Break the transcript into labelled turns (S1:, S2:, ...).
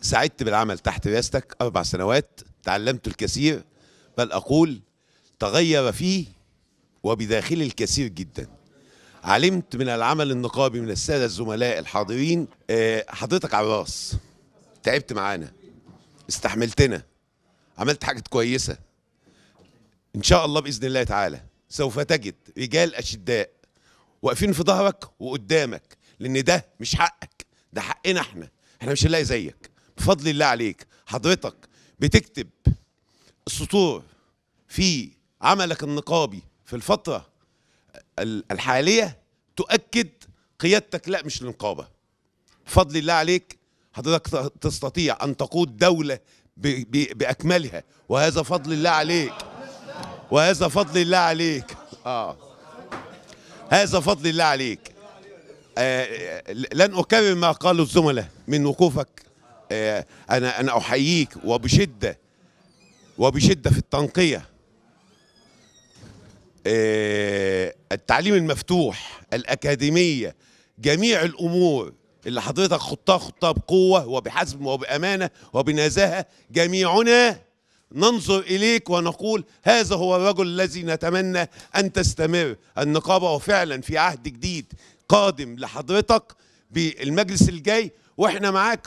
S1: سعدت بالعمل تحت رياستك أربع سنوات تعلمت الكثير بل أقول تغير فيه وبداخل الكثير جدا علمت من العمل النقابي من السادة الزملاء الحاضرين آه، حضرتك على الراس تعبت معانا استحملتنا عملت حاجة كويسة إن شاء الله بإذن الله تعالى سوف تجد رجال أشداء واقفين في ظهرك وقدامك لأن ده مش حقك ده حقنا احنا احنا مش هنلاقي زيك بفضل الله عليك حضرتك بتكتب السطور في عملك النقابي في الفترة الحالية تؤكد قيادتك لا مش النقابة بفضل الله عليك حضرتك تستطيع أن تقود دولة بأكملها وهذا فضل الله عليك وهذا فضل الله عليك آه. هذا فضل الله عليك آه, آه، لن أكرر ما قاله الزملاء من وقوفك آه أنا أنا أحييك وبشدة وبشدة في التنقية آه التعليم المفتوح الأكاديمية جميع الأمور اللي حضرتك خطها خطها بقوة وبحزم وبأمانة وبنزاهة جميعنا ننظر إليك ونقول هذا هو الرجل الذي نتمنى أن تستمر النقابة وفعلا في عهد جديد قادم لحضرتك بالمجلس الجاي وإحنا معاك